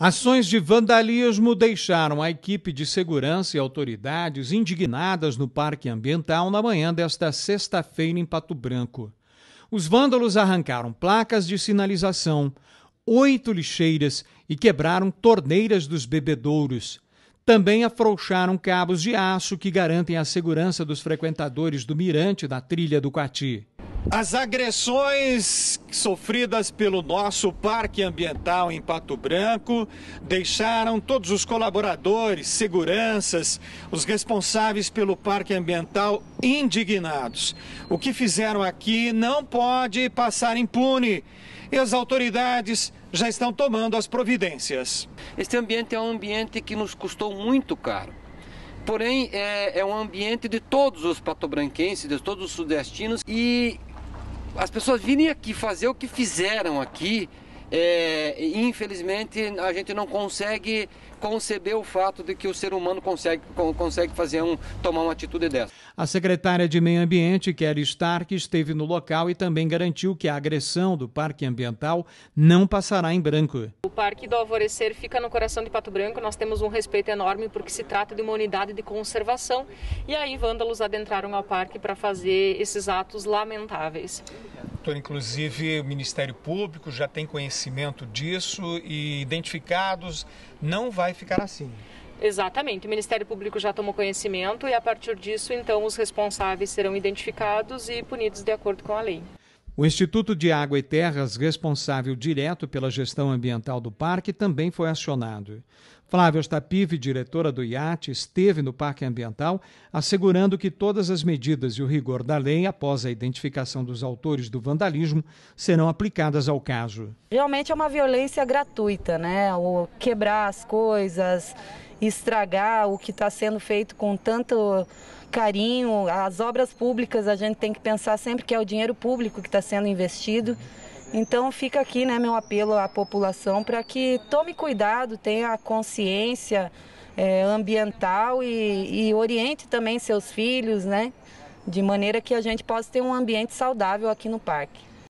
Ações de vandalismo deixaram a equipe de segurança e autoridades indignadas no Parque Ambiental na manhã desta sexta-feira em Pato Branco. Os vândalos arrancaram placas de sinalização, oito lixeiras e quebraram torneiras dos bebedouros. Também afrouxaram cabos de aço que garantem a segurança dos frequentadores do mirante da trilha do Quati. As agressões sofridas pelo nosso Parque Ambiental em Pato Branco deixaram todos os colaboradores, seguranças, os responsáveis pelo Parque Ambiental indignados. O que fizeram aqui não pode passar impune e as autoridades já estão tomando as providências. Este ambiente é um ambiente que nos custou muito caro porém é, é, um ambiente de todos os patobranquenses, de todos os sudestinos e as pessoas virem aqui fazer o que fizeram aqui é, infelizmente a gente não consegue conceber o fato de que o ser humano consegue, consegue fazer um, tomar uma atitude dessa. A secretária de Meio Ambiente, Kelly Stark, esteve no local e também garantiu que a agressão do Parque Ambiental não passará em branco. O Parque do Alvorecer fica no coração de Pato Branco, nós temos um respeito enorme porque se trata de uma unidade de conservação e aí vândalos adentraram ao parque para fazer esses atos lamentáveis. Doutor, então, inclusive o Ministério Público já tem conhecimento disso e identificados, não vai ficar assim. Exatamente, o Ministério Público já tomou conhecimento e a partir disso, então, os responsáveis serão identificados e punidos de acordo com a lei. O Instituto de Água e Terras, responsável direto pela gestão ambiental do parque, também foi acionado. Flávia Ostapive, diretora do IAT, esteve no Parque Ambiental, assegurando que todas as medidas e o rigor da lei, após a identificação dos autores do vandalismo, serão aplicadas ao caso. Realmente é uma violência gratuita, né? O quebrar as coisas, estragar o que está sendo feito com tanto carinho. As obras públicas, a gente tem que pensar sempre que é o dinheiro público que está sendo investido. Então fica aqui né, meu apelo à população para que tome cuidado, tenha consciência é, ambiental e, e oriente também seus filhos, né? De maneira que a gente possa ter um ambiente saudável aqui no parque.